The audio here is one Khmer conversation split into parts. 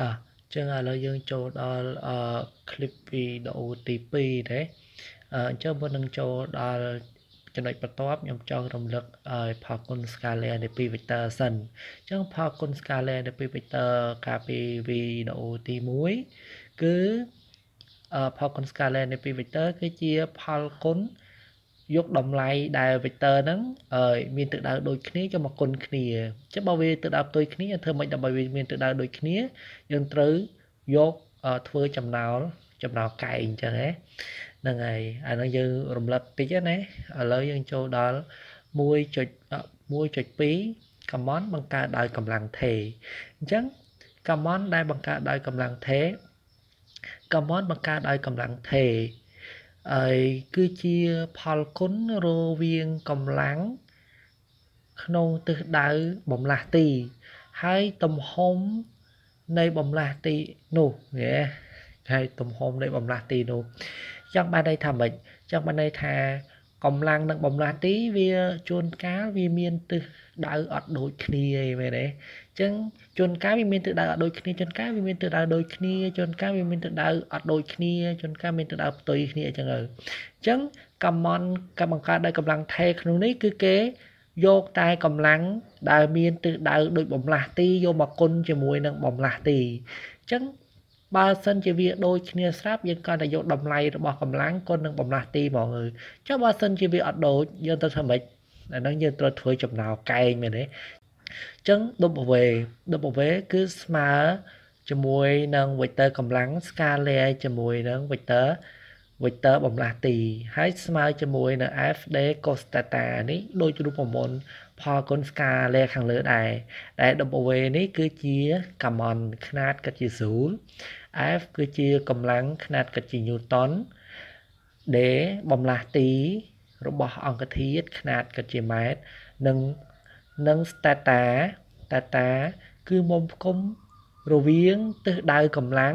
តោះចឹងឥឡូវយើងចូលដល់អឺ clip video ទី2ទេអញ្ចឹងមុននឹងចូលដល់ចំណុចបន្ទាប់ខ្ញុំចង់រំលឹកឲ្យផលគុណ scalar នៃ2 vector សិនអញ្ចឹងផលគុណ scalar នៃ2 vector កាលពី video ទី1គឺផលគុណ scalar នៃ2 vector គឺជាផលគុណ scalar យកតម្លៃដែល vector ហ្នឹងមានទិសដៅដូចគ្នាយកមកគុណគ្នាអញ្ចឹងបើវាទិសដៅផ្ទុយគ្នាធ្វើម៉េចដើម្បីវាមានទិសដៅដូចគ្នាយើងត្រូវយកធ្វើចំណោលចំណោលកែងអញ្ចឹងហ្នឹងហើយអាហ្នឹងយើងរំលឹកតិចណាឥឡូវយើងចូលដល់1.1.2 common បង្កើតដោយកម្លាំងថេអញ្ចឹង common ដែលបង្កើតដោយកម្លាំងថេ common បង្កើតដោយកម្លាំងថេហើយគឺជាផលគុណរវាងកម្លាំងក្នុងទិសដៅបំលាស់ទី ហើយទំហំនៃបំលាស់ទីនោះហ៎ហើយទំហំនៃបំលាស់ទីនោះចឹងបានន័យថាម៉េចចឹងបានន័យថាកម្លាំងនិងបំណាស់ទីវាជួនកាលវាមានទិសដៅអត់ដូចគ្នាឯងមែនទេអញ្ចឹងជួនកាលវាមានទិសដៅអត់ដូចគ្នាជួនកាលវាមានទិសដៅដូចគ្នាជួនកាលវាមានទិសដៅអត់ដូចគ្នាជួនកាលមានទិសដៅផ្ទុយគ្នាអញ្ចឹងទៅអញ្ចឹងកម្មន្តកម្មបង្កើតដោយកម្លាំងថេក្នុងនេះគឺគេយកតែកម្លាំងដែលមានទិសដៅដូចបំលាស់ទីយកមកគុណជាមួយនឹងបំលាស់ទីអញ្ចឹងបើសិនជាវាដូចគ្នាស្រាប់យើងកាន់តែយកតម្លៃរបស់កម្លាំងគុណនឹងបំណះទីហ្មងអើចុះបើសិន ជាវាអត់ដូចយើងត្រូវធ្វើម៉េចអាហ្នឹងយើងត្រូវធ្វើចំណោកែងមែនទេអញ្ចឹង W W គឺស្មើជាមួយនឹង vector កម្លាំង scalar ជាមួយនឹង vector vector បំលាស់ទីហើយស្មើជាមួយនៅ fd cos θ នេះដូចរូបមន្តផលគុណស្កាលេខាងលើដែរដែល w នេះ គឺជាកម្មអន់ຂະຫນាតកាត់ជាស្រួល f គឺជាកម្លាំងຂະຫນាតកាត់ជា newton d បំលាស់ទី របស់អង្គធាតុຂະຫນាតកាត់ជាម៉ែត្រនិងនិង θ θ គឺមុំផ្គុំរវាងទិសដៅកម្លាំង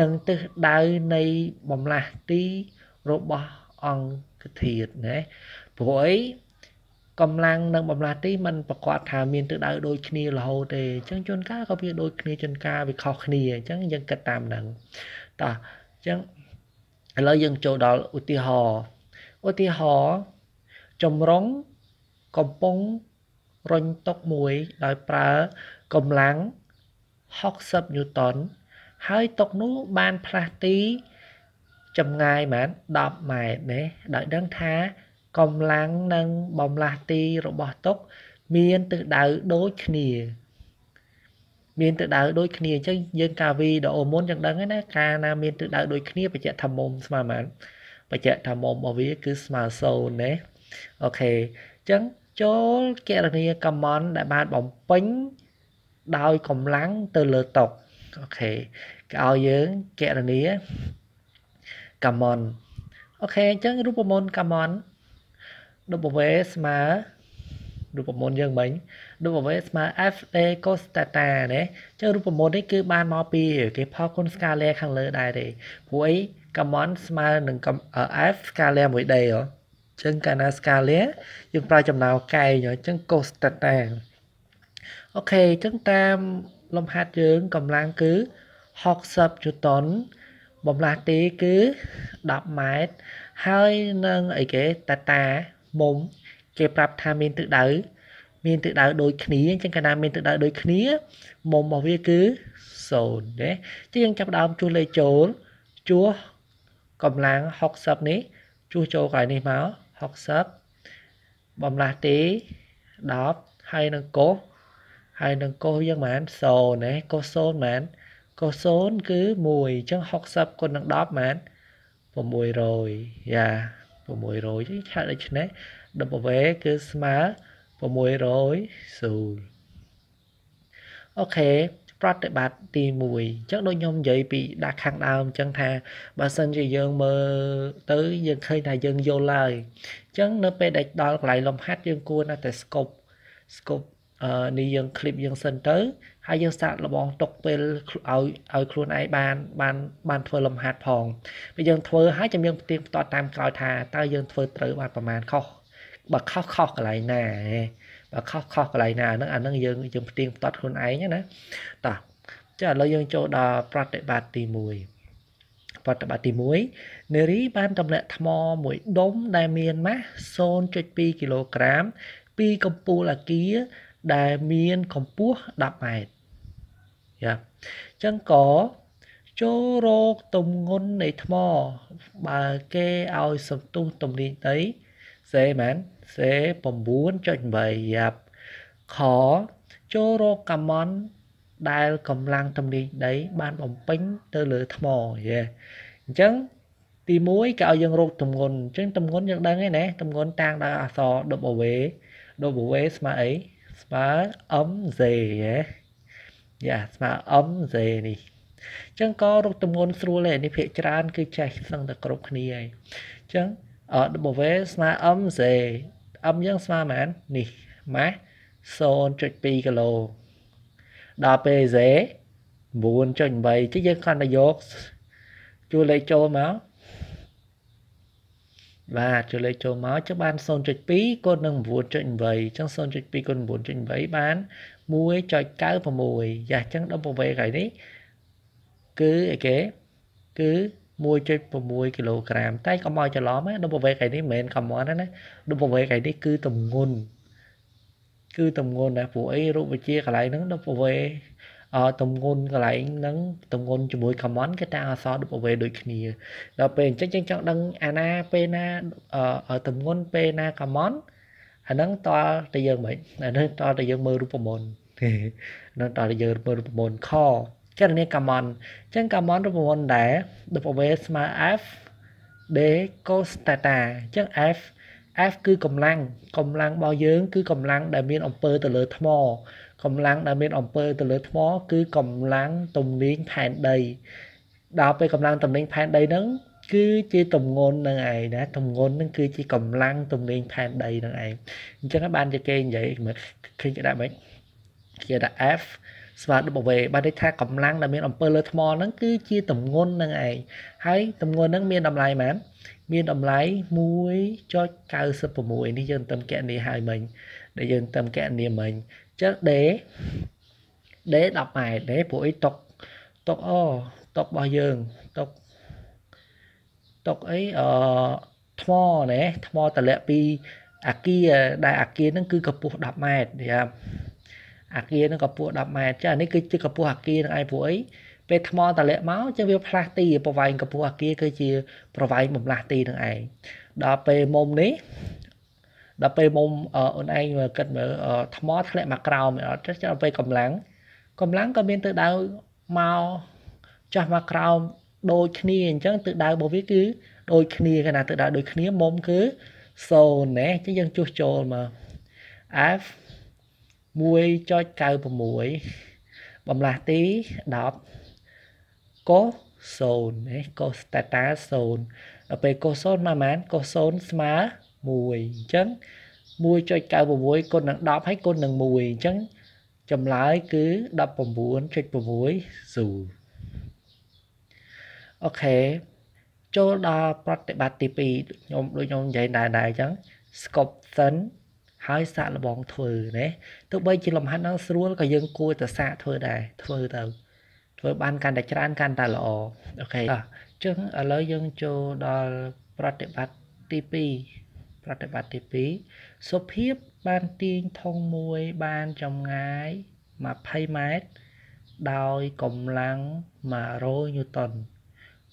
និងទិសដៅនៃបំលាស់ទីរបស់អង្គធាតុណាព្រោះអីកម្លាំងនិងបំលាស់ទីมันប្រកាសថាមានទិសដៅដូចគ្នារហូតទេអញ្ចឹងជួនកាលក៏វាដូចគ្នាជួនកាលវាខុសគ្នាអញ្ចឹងយើងគិតតាមហ្នឹងតោះអញ្ចឹងឥឡូវយើងចូលដល់ឧទាហរណ៍ឧទាហរណ៍ចម្រុងកំពុងរុញតុកមួយដោយប្រើកម្លាំង60 Newton ហើយតុកនោះបានផ្លាស់ទីចម្ងាយប្រហែល10ម៉ែត្រណាដោយដឹងថាកម្លាំងនិងបំលាស់ទីរបស់តុកមានទិសដៅដូចគ្នា មានទិសដៅដូចគ្នាអញ្ចឹងយើងកាវីដ៏អូមុនចឹងដឹងណាកាលណាមានទិសដៅដូចគ្នាបច្ចៈធម្មមស្មើបានបច្ចៈធម្មមរបស់វាគឺស្មើសូន្យណាអូខេអញ្ចឹងចូលកណនីកម្មន្តដែលបានបំពេញដោយកម្លាំងទៅលើតុកអូខេគេឲ្យយើងកណនីកាមនអូខេអញ្ចឹងរូបមន្តកាមនដបវេស្មើរូបមន្តយើងមិញរូបវេស្មើ f a cos theta ណាអញ្ចឹងរូបមន្តនេះគឺបានមកពី គេផលគុណ scalar ខាងលើដែរទេព្រោះអី common ស្មើនឹង f scalar មួយដេហ៎អញ្ចឹងកាលណា scalar យើងប្រើចំណោកែងអញ្ចឹង cos theta អូខេអញ្ចឹងតាមលំហាត់យើងកម្លាំងគឺ60 Newton បំលាស់ទីគឺ10ម៉ែត្រហើយនឹងអីគេតាតាមុំគេប្រាប់ថាមានទិសដៅមានទិសដៅដូចគ្នាអញ្ចឹងកាលណាមានទិសដៅដូចគ្នាមុំរបស់វាគឺ0ណាអញ្ចឹងយើងចាប់ដើមជួសលេខចូលជួសកម្លាំង60នេះជួសចូលកន្លែងនេះមក60បំលាស់ទី10ហើយនឹងកោសហើយនឹងកុសយើងប៉ុន្មាន0ណាកុស0ប៉ុន្មានកុស0គឺ1អញ្ចឹង60គុណនឹង10ប៉ុន្មាន600យ៉ា600ឆាក់ដូច្នេះ W គឺស្មើ600សូលអូខេប្រតិបត្តិទី1អញ្ចឹងដូចខ្ញុំនិយាយពីដាក់ខាងដើមអញ្ចឹងថាបើសិនជាយើងមើលទៅយើងឃើញថាយើងយល់ហើយអញ្ចឹងនៅពេលដែលដល់កន្លែងលំហាត់យើងគួរណាតែ scope scope នេះយើងคลิปយើងសិនទៅហើយយើងសាករបស់ຕົកពេលឲ្យឲ្យខ្លួនឯងបានបានបានធ្វើលំហាត់ផងពេលយើងធ្វើហើយចាំយើងផ្ទៀងផ្ទាត់តាមក្រោយថាតើយើងធ្វើត្រូវបានប្រមាណខុសបើខុសខុសកន្លែងណាបើខុសខុសកន្លែងណាហ្នឹងអាហ្នឹងយើងយើងផ្ទៀងផ្ទាត់ខ្លួនឯងណាតោះចាឥឡូវយើងចូលដល់ប្រតិបត្តិទី1ប្រតិបត្តិទី1នារីបានទម្លាក់ថ្មមួយដុំដែលមានម៉ាស0.2គីឡូក្រាមពីកំពូលអាគារដែលមានកម្ពស់10ម៉ែត្រយ៉ាអញ្ចឹងក៏ចូលរកទំងន់នៃថ្មបើគេឲ្យសន្ទុះទំនាញដីសេមែនសេ9.8យ៉ាប់ខចូលរកកម្មន់ដែលកម្លាំងទំនាញដីបានបំពេញទៅលើថ្មយេអញ្ចឹងទី1គេឲ្យយើងរកទម្ងន់អញ្ចឹងទម្ងន់យើងដឹងហើយណាទម្ងន់តាំងដល់អក្សរ W W ស្មើអីស្មើ mz ហ៎យ៉ាស្មើ mz នេះអញ្ចឹងក៏រកទម្ងន់ស្រួលឯនេះភាកច្រើន គឺចេះសឹងតែគ្រប់គ្នាហើយអញ្ចឹង w ស្មើ mz m យើងស្មើប៉ុន្មាននេះម៉ាស់0.2គីឡូដល់ពេល z 9.8ទីយើងគ្រាន់តែយកជួយលេខចូលមកបាទចូលលេខចូលមកចឹងបាន0.2កូននឹង9.8ចឹង0.2កូន9.8បាន1.96យ៉ាចឹងដល់ប្រវែងក្រោយនេះគឺអីគេគឺ1.6គីឡូក្រាម តែកុំឲ្យច្រឡំណាដល់ប្រវែងក្រោយនេះមិនមែន common ទេណាដល់ប្រវែងក្រោយនេះគឺទម្ងន់គឺទម្ងន់ណាព្រោះអីរូបវិជាកន្លែងហ្នឹងដល់ប្រវែងទំងន់កន្លែងហ្នឹងទំងន់ជាមួយ command គេតែអសរ away ដូចគ្នាដល់ពេលអញ្ចឹងយើងចង់ដឹងអាណាពេលណាទំងន់ពេលណា command អាហ្នឹងតល់តែយើងមិនអាហ្នឹងតល់តែយើងមើលរូបមន្តហ្នឹងតល់តែយើងមើលរូបមន្តខកណនី command អញ្ចឹង command រូបមន្តដែរ away ស្មើ f d cos theta អញ្ចឹង f F គឺកម្លាំងកម្លាំងរបស់យើងគឺកម្លាំងដែលមានអំពើទៅលើថ្មកម្លាំងដែលមានអំពើទៅលើថ្មគឺកម្លាំងទំនាញផែនដីដល់ពេលកម្លាំងទំនាញផែនដីហ្នឹងគឺជាទំងន់នឹងឯងណាទំងន់នឹងគឺជាកម្លាំងទំនាញផែនដីនឹងឯងអញ្ចឹងបានជាគេនិយាយមើលឃើញគេដាក់មិនគេដាក់ F ស្មើនឹង away បានន័យថាកម្លាំងដែលមានអំពើលើថ្មហ្នឹងគឺជាទំងន់នឹងឯងហើយទំងន់ហ្នឹងមានតម្លៃប៉ុន្មានមានតម្លៃ1.96នេះយើងទៅកណនីហើយមិញដែលយើងទៅកណនាមិញចឹងដេដេ10ម៉ែត្រដេពួកអីຕົកຕົកអຕົករបស់យើងຕົកຕົកអីអថ្មណែថ្មតលាក់ពីអាគារដែលអាគារហ្នឹងគឺកម្ពស់10ម៉ែត្រយ៉ាអាគារហ្នឹងកម្ពស់10ម៉ែត្រចានេះគឺជាកម្ពស់អាគារហ្នឹងឯងពួកអីពេលថ្មតលាក់មកចឹងវាផ្លាស់ទី ប្រវែងកម្ពស់អាគារគឺជា ប្រវែងបំលាស់ទីហ្នឹងឯងដល់ពេលមុំនេះដល់ពេលមុំអូនឯងមើលគិតមើលថ្មធ្លាក់មកក្រោមអត់ចាំពេលកម្លាំងកម្លាំងក៏មានទិសដៅមកចាស់មកក្រោមដូចគ្នាអញ្ចឹងទិសដៅរបស់វាគឺដូចគ្នាខណៈទិសដៅដូចគ្នាមុំគឺ0ណាចឹងយើងជួសចូលមក f 1.96បំលាស់ទី10កុស0ណាកុសតាតា0ដល់ពេលកុស0ប្រហែលកុស0ស្មើ0 1អញ្ចឹង1.96គុណនឹង10ហើយគុណនឹង1អញ្ចឹងចម្លើយគឺ19.60អូខេចូលដល់ប្រតិបត្តិទី2ខ្ញុំដូចខ្ញុំនិយាយដែរដែរអញ្ចឹង scope thin ហើយសាក់លបង ធ្វើណាទោះបីជាលំហាត់ហ្នឹងស្រួលក៏យើងគួរតែសាក់ធ្វើដែរធ្វើទៅធ្វើបានកាន់តែច្រើន កាន់តែល្អអូខេអញ្ចឹងឥឡូវយើងចូលដល់ប្រតិបត្តិទី2ប្រតិបត្តិទី2សុភាពបានទាញធុងមួយបានចម្ងាយ20ម៉ែត្រដោយកម្លាំង100ញូតន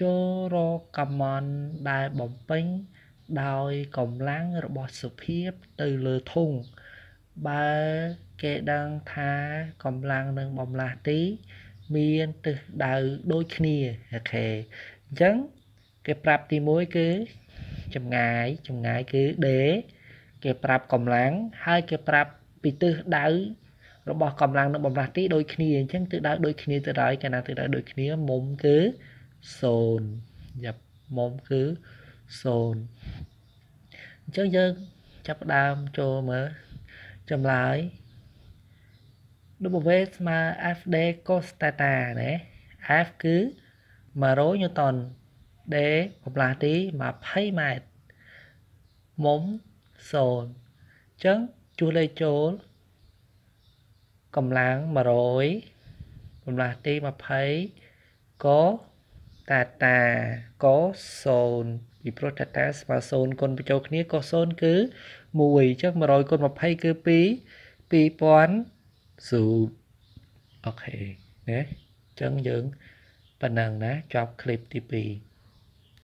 ចូលរកកម្មន់ដែលបំពេញដោយកម្លាំងរបស់សុភាពទៅលើធុងបើគេដឹងថាកម្លាំងនឹងបំលាស់ទីមានទិសដៅដូចគ្នាអូខេអញ្ចឹងគេប្រាប់ទី1គឺចម្ងាយចម្ងាយគឺដេគេប្រាប់កម្លាំងហើយគេប្រាប់ពីទិសដៅរបស់កម្លាំងនឹងបំរាស់ទីដូចគ្នាអញ្ចឹងទិសដៅដូចគ្នាទៅដែរកាលណាទិសដៅដូចគ្នាមុំគឺ0យ៉ាប់មុំគឺ0អញ្ចឹងយើងចាប់ដើមចូលមើលចម្លើយ W ស្មើ FD cos θ ណា F គឺ100 Newton ដេកម្លាស់ទី20ម៉ែត្រមុំ0អញ្ចឹងជួសលេខចូលកម្លាំង100កម្លាស់ទី20កតាតាក0ពីព្រោះតាតាស្មើ0គុណបញ្ចូលគ្នាក0គឺ1អញ្ចឹង100គុណ20គឺ2 2000សូអូខេណាអញ្ចឹងយើងប៉ុណ្ណឹងណាចប់คลิปទី2